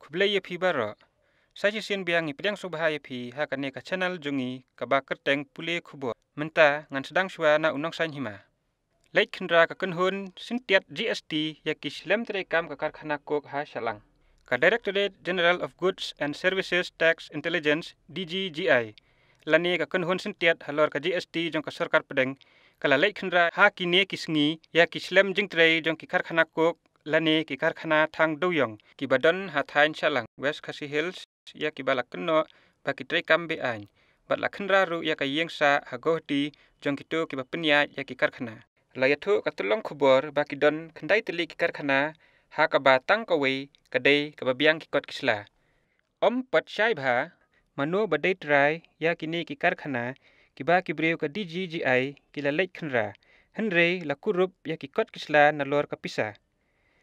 kublaye phi bar sachi sin biang i pyang subhaye phi ha kane ka channel jungi ka ba kar teng pule khubo menta ngan sadang shwa na unong san hima lek khindra ka kun hun sin tiat gst ya kislem tre kam ka karkhana ko ha shalang ka directorate general of goods and services tax intelligence dggi lani ka kun hun sin tiat halor ka gst jong ka sarkar pdeng kala lek khindra ha ki ne kisngi ya kislem jing tre jong ki karkhana ko และนี้กิการคณะทางดูยงกิบดอนหาทายฉลังเวสคาซิเฮลส์ยากิบาลักนโนปากิตรกรรมเบอันบัดลักนรารูยากิเยียงซาฮากอดีจงกิตูกิบปัญญายากิการคณะลายทุกัตุลองขบอร์บากิดอนคันได้ตลีกิการคณะหากบาตั้งกวีกระเดยกับบียงกิกดกิสลาอมปัดชายบามโนบดได้รายยากินีกิการคณะกิบากิบเรียวกับดีจีจีไอกิลเล็กนราฮันเรย์ลักุรุบยากิกดกิสลานลอร์กับพิซา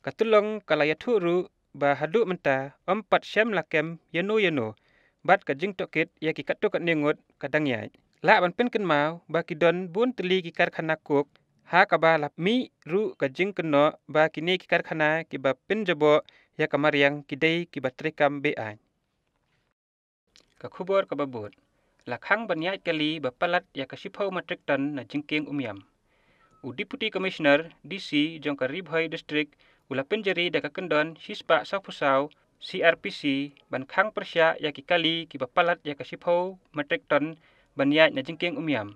katulong kalaya turu ba hadu menta empat syam lakem yenu yenu bat ka jing tokit ya ki katuk kat ningut kadang yai la ban pen ken mau ba ki don bun tli ki karkhana kuk ha ka ba la mi ru ka jing ken no ba ki ne ki karkhana ki ba pen jabo ya ka mariang ki dei ki ba tri kam be ai ka khubor ka ba bot la khang ban yai ka li ba palat ya ka shipho matrik tan na jing keng umyam u deputy commissioner dc jong ka ribhai district Ula penjeri daga kendon sispa sapusau CRPC ban khang persia ya ki kali ki bapalat ya kasipau metrik ton ban ya na jingking umiam.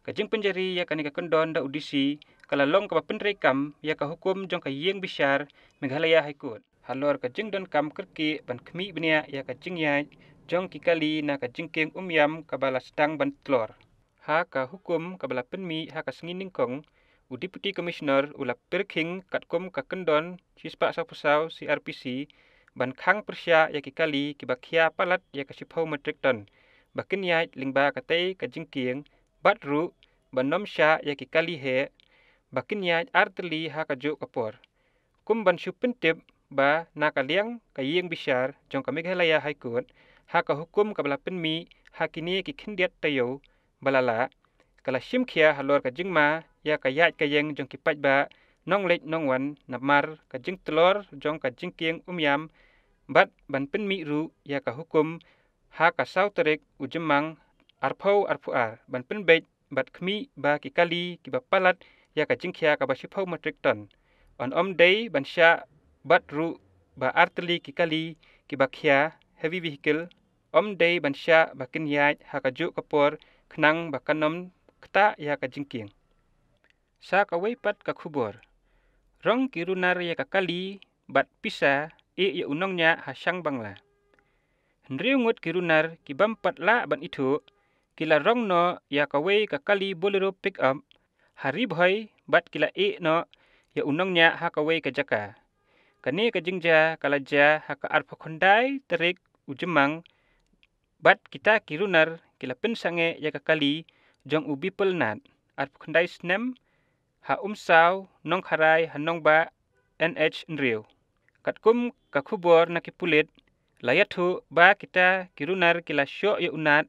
Kajing penjeri ya kani ka kendon da udisi kala long ka penrekam ya ka hukum jong ka yeng bisyar Meghalaya High Court. Halor ka jing don kam kerki ban kmi bnia ya ka jing ya jong ki kali na ka jingking umiam ka bala sedang ban tlor. Ha ka hukum ka bala penmi ha ka sengining kong Deputy Commissioner Ula Perking kat kom ka kendon sispak sa pusau CRPC ban khang persia ya ki kali ki bakhia palat ya ka sipau metric ton bakin yai lingba ka tei ka jingkiang bat ru ban nom sha ya ki kali he bakin yai artli ha ka jo kapor kum ban supin tip ba na ka liang ka yeng bisar jong ka meghalaya high court ha ka hukum ka balapin mi ha kini ki khindiat tayo balala kala simkhia halor ka jingma ยากยัดกยังจงกิปัจบะน้องเล็กน้องวันนับมารกจิงตลอดจงกจิงเกียงอุมยามบัดบันเป็นมิรู้ยากะฮุกุมหากะเศร้าตรึกอุจมังอารพาวอารพูอารบันเป็นเบจบัดขมิบากิกาลีกิบปัลัดยากะจิงเคียกับชิพาวมาตริกตันอันอมเดย์บันชาบัดรู้บาอาร์ตลีกิกาลีกิบักเฮียเฮวีวิฮิเกิลอมเดย์บันชาบักินยายหากะจุกะปอร์ขนังบักกนมขตะยากะจิงเกียง sak awei pat ka khubor rong kirunar ya ka kali bat pisa e ye unong nya ha sang bangla hndri ngot kirunar ki bam pat la ban ithu kila rong no ya ka wei ka kali bolero pick up hari bhai bat kila e no ya unong nya ha ka wei ka jaka kani ka jingja kala ja ha ka arpa khondai terik ujemang bat kita kirunar kila pensange ya ka kali jong ubi pelnat arpa khondai snem haum sau nong kharai hanong ba nh nriu katkum kakhubor nakipulet layathu ba kita kirunar kila syo ye ya unat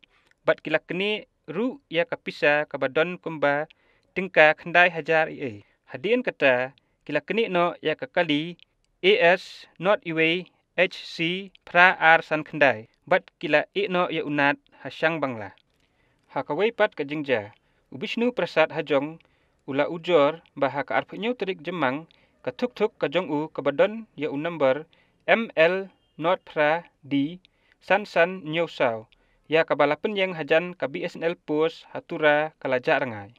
bat kila kini ru ya kapisa kabadon kumba tingka khandai hajar ye hadien kata kila kini no ya kakali as not ue hc pra ar san khandai bat kila e no ye ya unat hasyang bangla hakawai pat kajingja ubishnu prasad hajong Ula ujar bahwa kearpanya terik jemang ketuk-tuk ke jong u ke badan ya unambar ML Notra D San San Nyo Sao ya kabalapan yang hajan ke BSNL Pus Hatura Kalajak Rengai.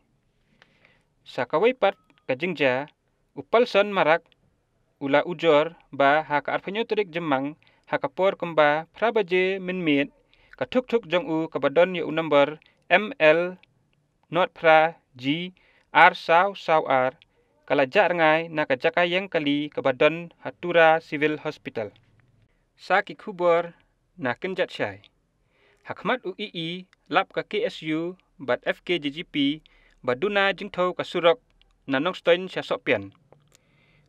Sakawai pat ke jengja upal son marak ula ujar bahwa kearpanya terik jemang hakapor kemba prabaje minmit ketuk-tuk jong u ke badan ya unambar ML Notra G San San Nyo Sao ar sau sau ar kalajak rengai nak jaka yang kali ke badan hatura civil hospital sa ki khubar nak kenjat syai hakmat uii lap ka ksu bat fk jgp baduna jingthau ka surak nanong stein syasok pian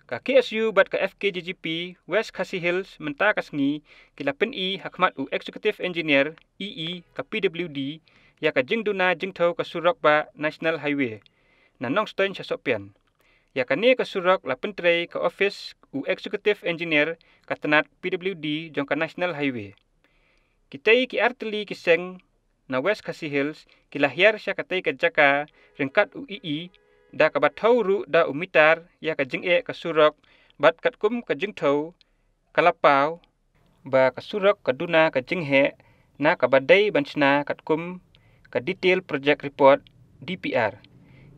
ka ksu bat ka fk jgp west khasi hills menta kasngi kilapen i hakmat u executive engineer ee ka pwd ya ka jingduna jingthau ka surak ba national highway na nong stoin sa sopian. Ya kani ke surok la pentrei ke office u executive engineer ka tenat PWD jongka National Highway. Kitai ki artili ki seng na West Kasi Hills ki lahir sya katai ke jaka ringkat u ii da ka bat ru da u mitar ya ka jeng e ke surok bat kat kum ke jeng tau kalapau ba ke surok ke duna ke jeng he na ka badai bansina kat kum ke detail project report DPR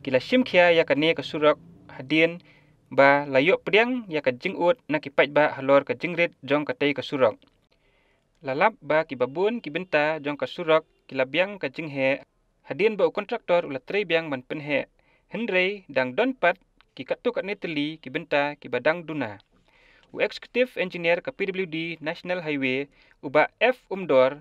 kila simkhia ya ka ne ka surak hadien ba layo priang ya ka jingut na ki paj ba halor ka jingrit jong ka tei ka surak lalap ba ki babun ki benta jong ka surak kila biang ka jinghe hadien ba kontraktor ula tre biang man penhe hendre dang don pat ki katu ka neteli ki benta ki badang duna u executive engineer ka pwd national highway uba f umdor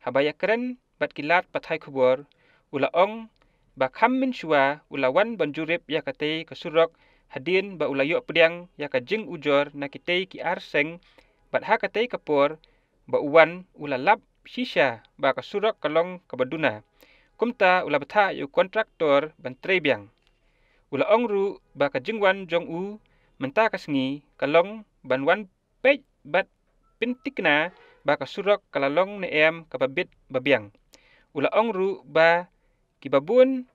habaya keren bat kilat pathai khubor ula ong ba kham min shua ulawan ban jurep ya kate ke surok hadin ba ulayo pediang ya ka jing ujor na kite ki ar seng bat ha kate ke por ba uwan ulalap shisha ba ka surok kalong ka baduna kumta ula batha yu kontraktor ban trebyang ula ongru ba ka jingwan jong u menta ka sengi kalong ban wan pe bat pintikna ba ka surok kalalong ne em ka babit babyang ula ongru ba kibabun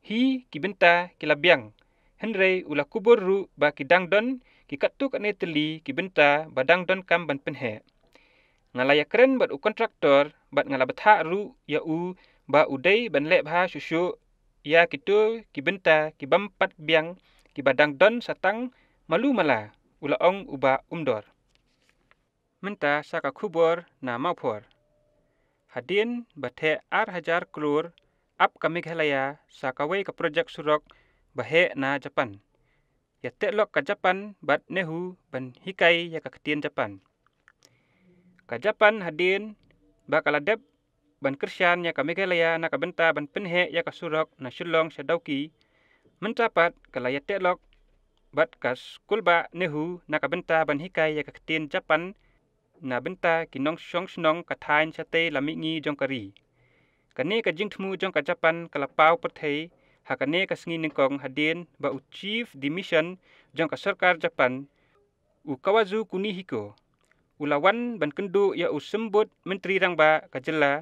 hi kibenta kilabiang hendre ula kubur ru ba kidang don ki katu kane teli kibenta badang don kam ban penhe ngalaya keren bat u kontraktor bat ngala betha ru ya u ba udai ban le bha susu ya kitu kibenta kibampat biang kibadang don satang malu mala ula ong uba umdor menta saka kubur na mapur hadin bathe ar hajar kelur up kami khelaya sa kawai ke projek surok bahe na Japan. Ya tek lok ke Japan bat nehu ban hikai ya ke ketian Japan. Ke Japan hadin bakal adep ban kersian ya kami khelaya na kabenta ban penhe ya ke surok na shulong shadauki mencapat kelaya tek lok bat kas kulba nehu na kabenta ban hikai ya ke ketian Japan na benta kinong shong shong kathain chate lamingi jongkari. kari. កនេកជីងធ្មូចុងកចប៉ាន់ក្លបាវប្រទេហកនេកស្ងីនឹងកងហដៀនបអ៊ូឈីហ្វឌីមីសិនចុងកសរការចប៉ាន់អ៊ូកាវ៉ាជូគូនីហ៊ីកូអ៊ូឡាវ៉ាន់បានគិនឌូយ៉ាអ៊ូសឹមបុតមិនត្រីរាំងបាកជិលឡា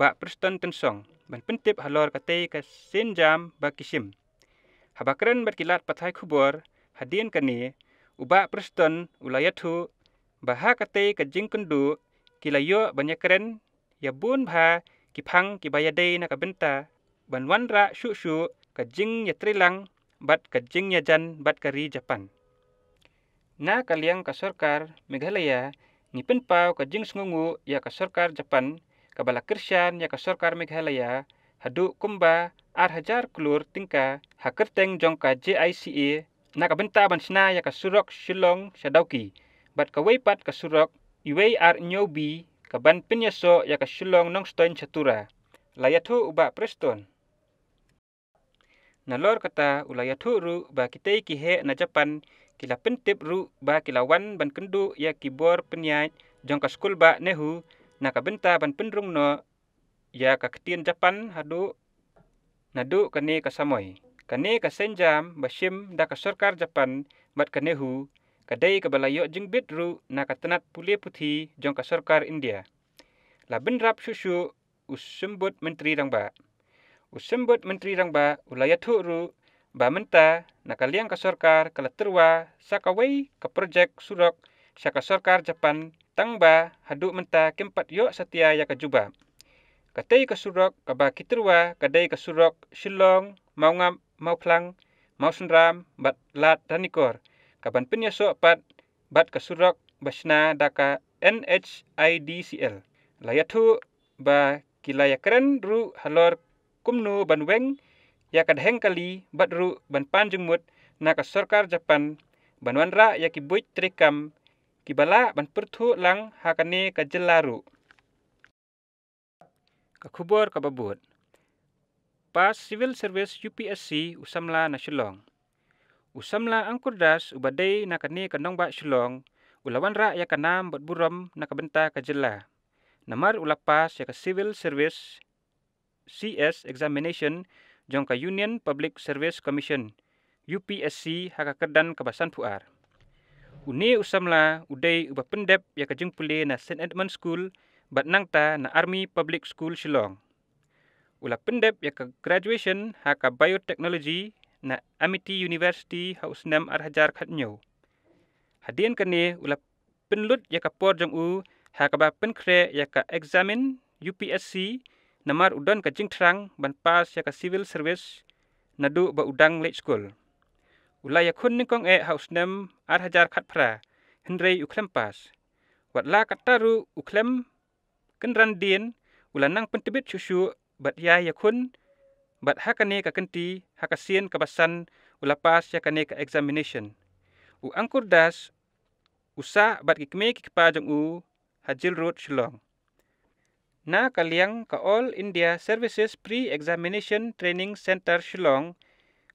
បាក់ប្រស្តន់តិនសងបានពិនទិបហឡរកតេកសិនចាមបាគិសិមហបាក្រិនបាត់គិឡាតបថៃខុបរហដៀនកនេឧបាប្រស្តន់ឧឡាយធូបាហកតេកជីងគិនឌូគិឡាយោបញ្ញាក្រិនយ៉ាប៊ុនផា kipang kibaya day na kabenta banwan ra shu shu kajing ya trilang bat kajing ya jan bat kari japan na kaliang ka sarkar meghalaya nipen pau kajing sungungu ya ka sarkar japan kabala kirsyan ya ka sarkar meghalaya hadu kumba ar hajar kulur tingka hakir teng jongka JICA e, na ka benta ban sina ya ka surok shilong shadauki bat ka weipat ka surok iwei ar nyobi kaban pinya so ya ka shilong nong stoin chatura layathu uba preston nalor kata ulayathu ru ba kitai ki he na japan kila pintip ru ba kila wan ban kendu ya kibor penyai jong ka skul ba nehu na ka benta ban pendrung no ya ka ketien japan hadu nadu kane ka samoi kane ka senjam basim da ka sorkar japan bat kanehu kadai ke balayok jeng bedru na katenat pulih putih jong ke sorkar India. Laben rap susu usembut menteri rangba. Usembut menteri rangba ulayatuk ru ba menta na kaliang ke sorkar kalaterwa sakawai ke projek surok syaka sorkar Japan tangba haduk menta kempat yok setia ya ke juba. Katai ke surok ke ba kiterwa kadai ke surok shilong maungam mauplang mausendram bat lat danikor. ikor kaban pinya so pat bat ka surak basna daka NHIDCL. Layatu ba kilayakren ru halor kumnu ban weng ya kad heng kali bat ru ban panjung mut na ka sorkar Japan ban wanra ya ki buit trikam kibala ban pertu lang hakane ka jelaru. Ka kubur ka babut. Pas Civil Service UPSC Usamla Nasulong usamla angkur das ubadai nak ni kandong ba shulong ulawan ra ya kanam bat buram nak benta kajela namar ulapas ya ka civil service cs examination jong ka union public service commission upsc ha ka kedan kabasan puar uni usamla udai uba pendep ya ka jeng pule na st edmund school bat nang ta na army public school shulong Ula pendep ya ka graduation ha ka biotechnology na Amity University House Nam Ar Hajar Khat Nyo. Hadian ka ne ula penlut ya ka por jang u ha ka ba pen kre ya ka examen UPSC namar udon ka jing trang ban pas ya ka civil service na du ba udang le school. Ula ya khun ni kong e House Nam Ar Hajar Khat Phra hinrei u klem pas. Wat la ka taru u klem kenran dien ula nang pentibit chu chu bat ya ya khun ya bat hakane ka kenti hakasien kabasan ulapas ya kane ka examination u angkur das usa bat ki kemek ki pajang u hajil road shillong na kaliang ka all india services pre examination training center shillong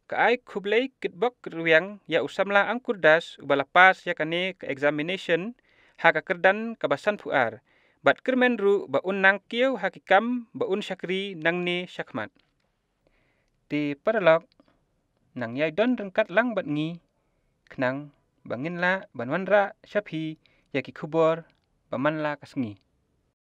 ka ai khublei kitbok ruyang ya usamla angkur das ubalapas ya kane ka examination haka kerdan kabasan fuar bat kermenru ba unang kiau hakikam ba un ha syakri nangne syakmat ti paralok nang yai don rengkat lang bat ngi knang bangin la banwan ra shaphi yaki khubor baman la kasngi